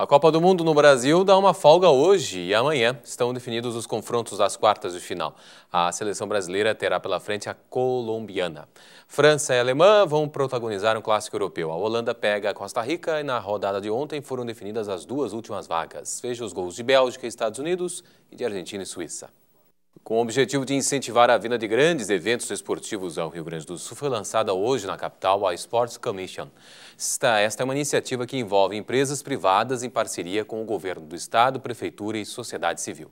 A Copa do Mundo no Brasil dá uma folga hoje e amanhã estão definidos os confrontos das quartas de final. A seleção brasileira terá pela frente a colombiana. França e Alemanha vão protagonizar um clássico europeu. A Holanda pega a Costa Rica e na rodada de ontem foram definidas as duas últimas vagas. Veja os gols de Bélgica, Estados Unidos e de Argentina e Suíça. Com o objetivo de incentivar a vinda de grandes eventos esportivos ao Rio Grande do Sul, foi lançada hoje na capital a Sports Commission. Esta, esta é uma iniciativa que envolve empresas privadas em parceria com o governo do estado, prefeitura e sociedade civil.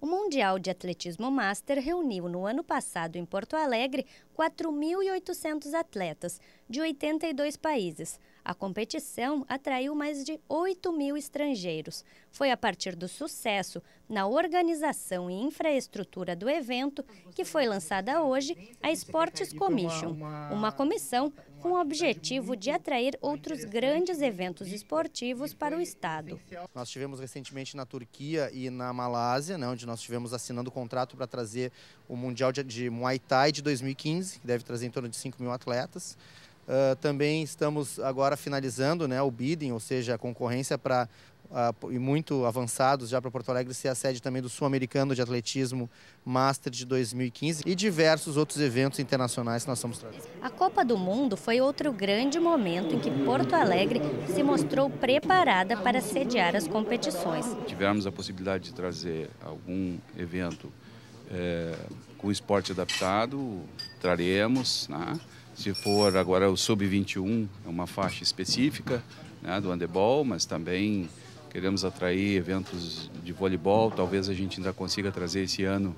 O Mundial de Atletismo Master reuniu no ano passado em Porto Alegre 4.800 atletas de 82 países. A competição atraiu mais de 8 mil estrangeiros. Foi a partir do sucesso na organização e infraestrutura do evento que foi lançada hoje a Sports Commission, uma comissão com o objetivo de atrair outros grandes eventos esportivos para o Estado. Nós tivemos recentemente na Turquia e na Malásia, né, onde nós tivemos assinando o contrato para trazer o Mundial de Muay Thai de 2015, que deve trazer em torno de 5 mil atletas. Uh, também estamos agora finalizando né, o bidding, ou seja, a concorrência para uh, ah, e muito avançados já para Porto Alegre ser a sede também do Sul-Americano de Atletismo Master de 2015 e diversos outros eventos internacionais que nós estamos trazendo. A Copa do Mundo foi outro grande momento em que Porto Alegre se mostrou preparada para sediar as competições. Tivemos a possibilidade de trazer algum evento é, com esporte adaptado, traremos, né? Se for agora o sub-21, é uma faixa específica né, do handebol, mas também queremos atrair eventos de voleibol. Talvez a gente ainda consiga trazer esse ano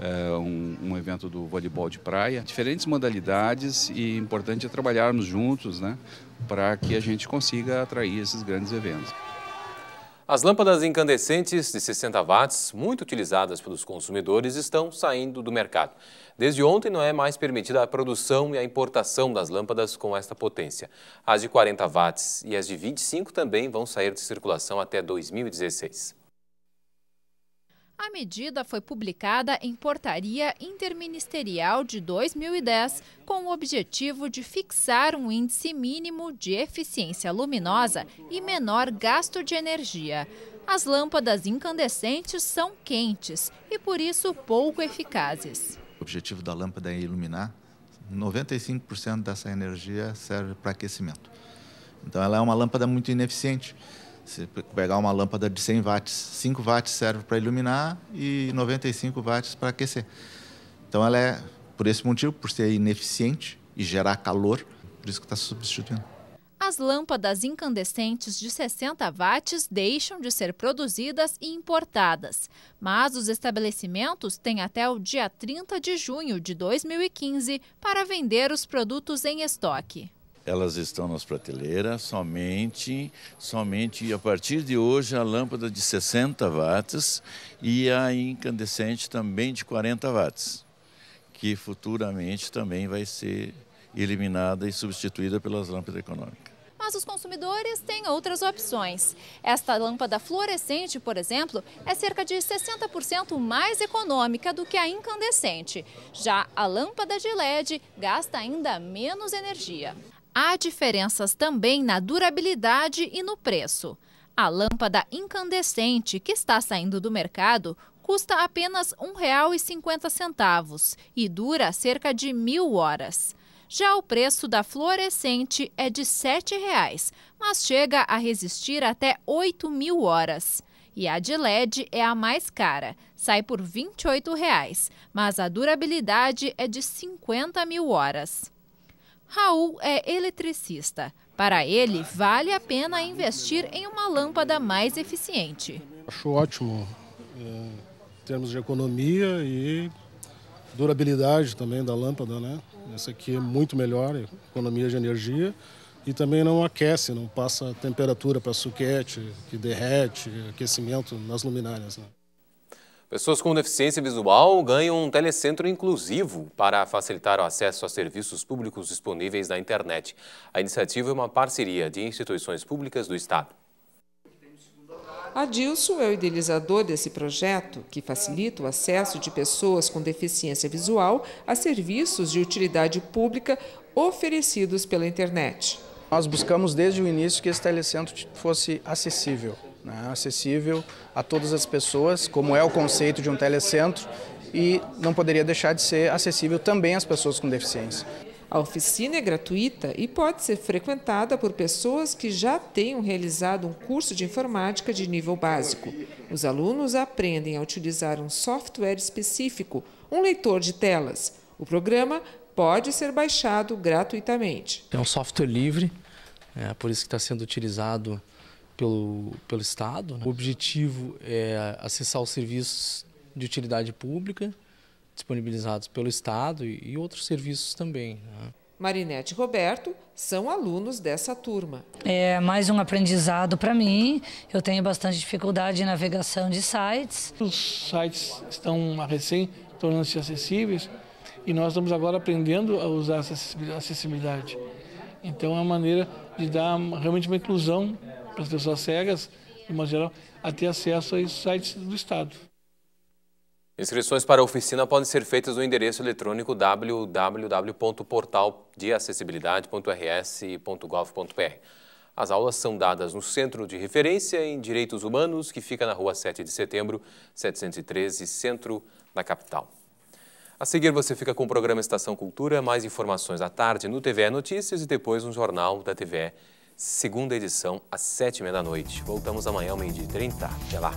é, um, um, evento do voleibol de praia. Diferentes modalidades e importante é trabalharmos juntos né, para que a gente consiga atrair esses grandes eventos. As lâmpadas incandescentes de 60 watts, muito utilizadas pelos consumidores, estão saindo do mercado. Desde ontem não é mais permitida a produção e a importação das lâmpadas com esta potência. As de 40 watts e as de 25 também vão sair de circulação até 2016. A medida foi publicada em Portaria Interministerial de 2010, com o objetivo de fixar um índice mínimo de eficiência luminosa e menor gasto de energia. As lâmpadas incandescentes são quentes e, por isso, pouco eficazes. O objetivo da lâmpada é iluminar. 95% dessa energia serve para aquecimento. Então, ela é uma lâmpada muito ineficiente. Se pegar uma lâmpada de 100 watts, 5 watts serve para iluminar e 95 watts para aquecer. Então ela é, por esse motivo, por ser ineficiente e gerar calor, por isso que está substituindo. As lâmpadas incandescentes de 60 watts deixam de ser produzidas e importadas, mas os estabelecimentos têm até o dia 30 de junho de 2015 para vender os produtos em estoque elas estão nas prateleiras somente, somente a partir de hoje a lâmpada de 60 watts e a incandescente também de 40 watts, que futuramente também vai ser eliminada e substituída pelas lâmpadas econômicas mas os consumidores têm outras opções. Esta lâmpada fluorescente, por exemplo, é cerca de 60% mais econômica do que a incandescente. Já a lâmpada de LED gasta ainda menos energia. Há diferenças também na durabilidade e no preço. A lâmpada incandescente que está saindo do mercado custa apenas R$ 1,50 e dura cerca de mil horas. Já o preço da fluorescente é de R$ 7,00, mas chega a resistir até 8 mil horas. E a de LED é a mais cara, sai por R$ 28,00, mas a durabilidade é de 50 mil horas. Raul é eletricista. Para ele, vale a pena investir em uma lâmpada mais eficiente. Acho ótimo é, em termos de economia e durabilidade também da lâmpada, né? Essa aqui é muito melhor, economia de energia e também não aquece, não passa temperatura para suquete, que derrete, aquecimento nas luminárias. Né? Pessoas com deficiência visual ganham um telecentro inclusivo para facilitar o acesso a serviços públicos disponíveis na internet. A iniciativa é uma parceria de instituições públicas do Estado. Adilson é o idealizador desse projeto, que facilita o acesso de pessoas com deficiência visual a serviços de utilidade pública oferecidos pela internet. Nós buscamos desde o início que esse telecentro fosse acessível né, acessível a todas as pessoas, como é o conceito de um telecentro, e não poderia deixar de ser acessível também às pessoas com deficiência. A oficina é gratuita e pode ser frequentada por pessoas que já tenham realizado um curso de informática de nível básico. Os alunos aprendem a utilizar um software específico, um leitor de telas. O programa pode ser baixado gratuitamente. É um software livre, é por isso que está sendo utilizado pelo, pelo Estado. Né? O objetivo é acessar os serviços de utilidade pública disponibilizados pelo Estado e, e outros serviços também. Né? Marinete e Roberto são alunos dessa turma. É mais um aprendizado para mim. Eu tenho bastante dificuldade em navegação de sites. Os sites estão recém tornando-se acessíveis e nós estamos agora aprendendo a usar essa acessibilidade. Então é uma maneira de dar realmente uma inclusão para as pessoas cegas, de uma geral, a ter acesso a esses sites do Estado. Inscrições para a oficina podem ser feitas no endereço eletrônico www.portaldeacessibilidade.rs.gov.br. As aulas são dadas no Centro de Referência em Direitos Humanos, que fica na rua 7 de setembro, 713, centro da capital. A seguir você fica com o programa Estação Cultura, mais informações à tarde no TVE Notícias e depois no Jornal da TVE segunda edição, às sete e meia da noite. Voltamos amanhã, ao meio-dia e trinta. Até lá!